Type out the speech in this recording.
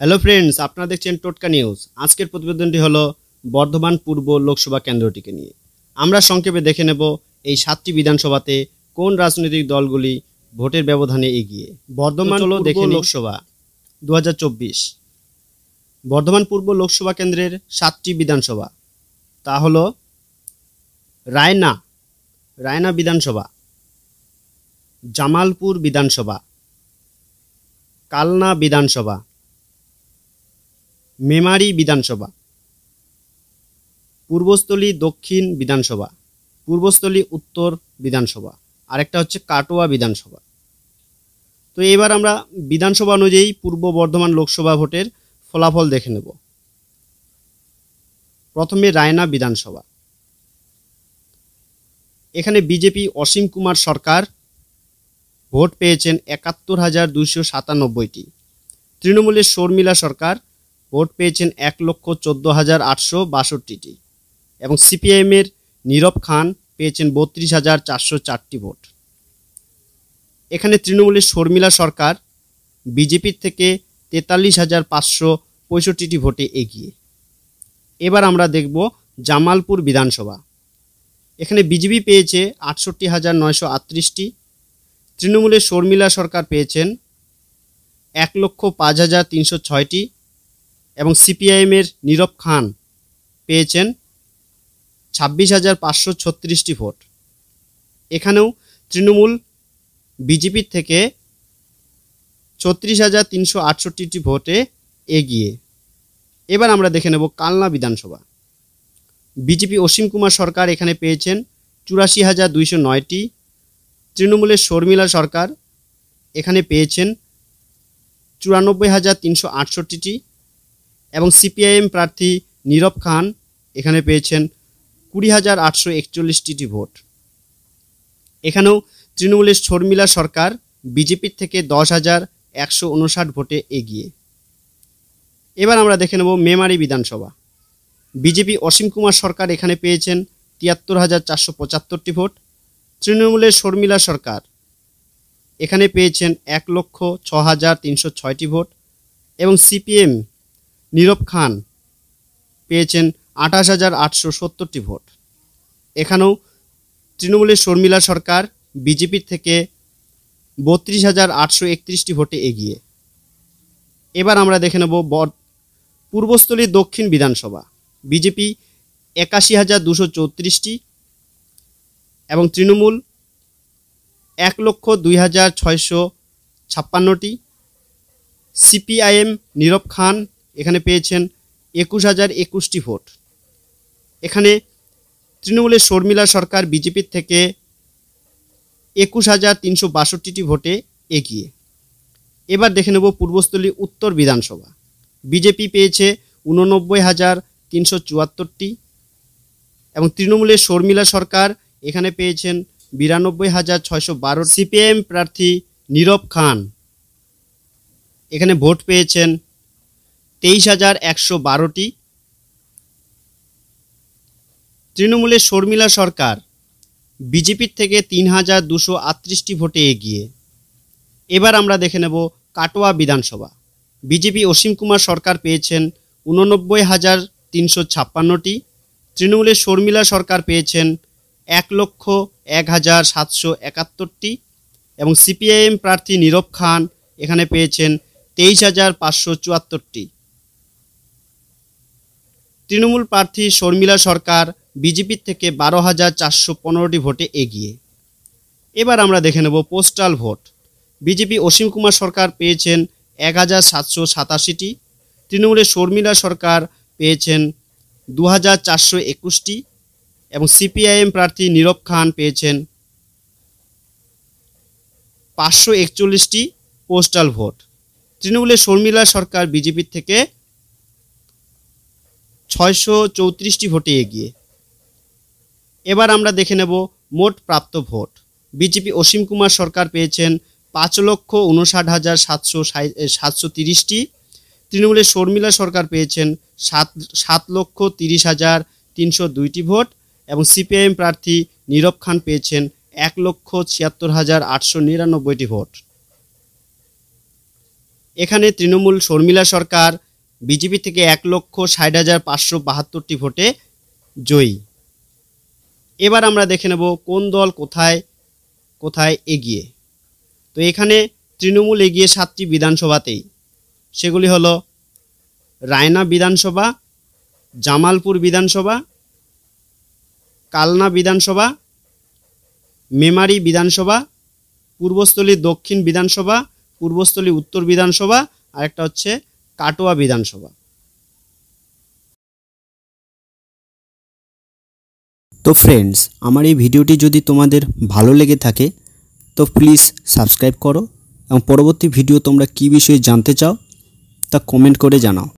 hello friends আপনারা দেখছেন টোটকা নিউজ আজকের প্রতিবেদনটি হলো বর্ধমান পূর্ব লোকসভা কেন্দ্রটিকে নিয়ে আমরা সংক্ষেপে দেখে নেব এই সাতটি বিধানসভাতে কোন রাজনৈতিক দলগুলি ভোটের ব্যবধানে এগিয়ে বর্ধমান হলো দেখে লোকসভা দু বর্ধমান পূর্ব লোকসভা কেন্দ্রের সাতটি বিধানসভা তা হলো রায়না রায়না বিধানসভা জামালপুর বিধানসভা কালনা বিধানসভা মেমারি বিধানসভা পূর্বস্থলী দক্ষিণ বিধানসভা পূর্বস্থলী উত্তর বিধানসভা আরেকটা হচ্ছে কাটোয়া বিধানসভা তো এবার আমরা বিধানসভা অনুযায়ী পূর্ব বর্ধমান লোকসভা ভোটের ফলাফল দেখে নেব প্রথমে রায়না বিধানসভা এখানে বিজেপি অসীম কুমার সরকার ভোট পেয়েছেন একাত্তর হাজার দুশো সাতানব্বইটি তৃণমূলের শর্মিলা সরকার ভোট পেয়েছেন এক লক্ষ চোদ্দো হাজার আটশো বাষট্টিটি এবং সিপিআইএমের নীরব খান পেয়েছেন বত্রিশ হাজার চারশো চারটি ভোট এখানে তৃণমূলের শর্মিলা সরকার বিজেপির থেকে তেতাল্লিশ হাজার পাঁচশো পঁয়ষট্টিটি ভোটে এগিয়ে এবার আমরা দেখব জামালপুর বিধানসভা এখানে বিজেপি পেয়েছে আটষট্টি হাজার নয়শো আটত্রিশটি তৃণমূলের শর্মিলা সরকার পেয়েছেন এক লক্ষ পাঁচ হাজার তিনশো ছয়টি এবং সিপিআইএমের নীরব খান পেয়েছেন ছাব্বিশ হাজার পাঁচশো ছত্রিশটি ভোট এখানেও তৃণমূল বিজেপির থেকে ছত্রিশ হাজার তিনশো আটষট্টিটি ভোটে এগিয়ে এবার আমরা দেখে নেব কালনা বিধানসভা বিজেপি অসীম কুমার সরকার এখানে পেয়েছেন চুরাশি হাজার দুইশো নয়টি তৃণমূলের শর্মিলা সরকার এখানে পেয়েছেন চুরানব্বই হাজার তিনশো আটষট্টিটি এবং সিপিআইএম প্রার্থী নীরব খান এখানে পেয়েছেন কুড়ি হাজার আটশো একচল্লিশটি ভোট এখানেও তৃণমূলের শর্মিলা সরকার বিজেপির থেকে দশ হাজার একশো উনষাট ভোটে এগিয়ে এবার আমরা দেখে নেব মেমারি বিধানসভা বিজেপি অসীম কুমার সরকার এখানে পেয়েছেন তিয়াত্তর হাজার চারশো পঁচাত্তরটি ভোট তৃণমূলের শর্মিলা সরকার এখানে পেয়েছেন এক লক্ষ ছ হাজার তিনশো ছয়টি ভোট এবং সিপিএম নীরব খান পেয়েছেন আঠাশ হাজার আটশো সত্তরটি ভোট এখানেও তৃণমূলের শর্মিলা সরকার বিজেপির থেকে বত্রিশ হাজার আটশো একত্রিশটি ভোটে এগিয়ে এবার আমরা দেখে নেব পূর্বস্থলী দক্ষিণ বিধানসভা বিজেপি একাশি হাজার দুশো চৌত্রিশটি এবং তৃণমূল এক লক্ষ দুই হাজার ছয়শো ছাপ্পান্নটি সিপিআইএম নীরব খান এখানে পেয়েছেন একুশ হাজার একুশটি ভোট এখানে তৃণমূলের শর্মিলা সরকার বিজেপির থেকে একুশ হাজার তিনশো বাষট্টিটি ভোটে এগিয়ে এবার দেখে নেব পূর্বস্থলী উত্তর বিধানসভা বিজেপি পেয়েছে উননব্বই হাজার তিনশো চুয়াত্তরটি এবং তৃণমূলের শর্মিলা সরকার এখানে পেয়েছেন বিরানব্বই হাজার ছয়শো বারো সিপিএম প্রার্থী নীরব খান এখানে ভোট পেয়েছেন তেইশ হাজার একশো বারোটি তৃণমূলের শর্মিলা সরকার বিজেপির থেকে তিন হাজার দুশো আটত্রিশটি ভোটে এগিয়ে এবার আমরা দেখে নেব কাটোয়া বিধানসভা বিজেপি অসীম কুমার সরকার পেয়েছেন উননব্বই হাজার তিনশো ছাপ্পান্নটি তৃণমূলের শর্মিলা সরকার পেয়েছেন এক লক্ষ এক হাজার সাতশো একাত্তরটি এবং সিপিআইএম প্রার্থী নীরব খান এখানে পেয়েছেন তেইশ হাজার পাঁচশো চুয়াত্তরটি তৃণমূল প্রার্থী শর্মিলা সরকার বিজেপির থেকে বারো হাজার চারশো পনেরোটি ভোটে এগিয়ে এবার আমরা দেখে নেব postal vote BJP Asim Kumar Sarkar পেয়েছেন এক হাজার সাতশো সাতাশিটি তৃণমূলের শর্মিলা সরকার পেয়েছেন দু হাজার চারশো একুশটি এবং সিপিআইএম প্রার্থী নীরব খান পেয়েছেন পাঁচশো একচল্লিশটি পোস্টাল ভোট তৃণমূলের শর্মিলা সরকার বিজেপির থেকে ছয়শো চৌত্রিশটি ভোটে এগিয়ে এবার আমরা দেখে নেব মোট প্রাপ্ত ভোট বিজেপি অসীম কুমার সরকার পেয়েছেন পাঁচ লক্ষ উনষাট হাজার সাতশো সাতশো তিরিশটি তৃণমূলের শর্মিলা সরকার পেয়েছেন সাত সাত লক্ষ তিরিশ হাজার তিনশো দুইটি ভোট এবং সিপিআইএম প্রার্থী নীরব খান পেয়েছেন এক লক্ষ ছিয়াত্তর হাজার আটশো নিরানব্বইটি ভোট এখানে তৃণমূল শর্মিলা সরকার বিজেপি থেকে এক লক্ষ ষাট হাজার পাঁচশো বাহাত্তরটি ভোটে জয়ী এবার আমরা দেখে নেব কোন দল কোথায় কোথায় এগিয়ে তো এখানে তৃণমূল এগিয়ে সাতটি বিধানসভাতেই সেগুলি হলো রায়না বিধানসভা জামালপুর বিধানসভা কালনা বিধানসভা মেমারি বিধানসভা পূর্বস্থলী দক্ষিণ বিধানসভা পূর্বস্থলী উত্তর বিধানসভা আর একটা হচ্ছে কাটোয়া বিধানসভা তো ফ্রেন্ডস আমার এই ভিডিওটি যদি তোমাদের ভালো লেগে থাকে তো প্লিজ সাবস্ক্রাইব করো এবং পরবর্তী ভিডিও তোমরা কি বিষয়ে জানতে চাও তা কমেন্ট করে জানাও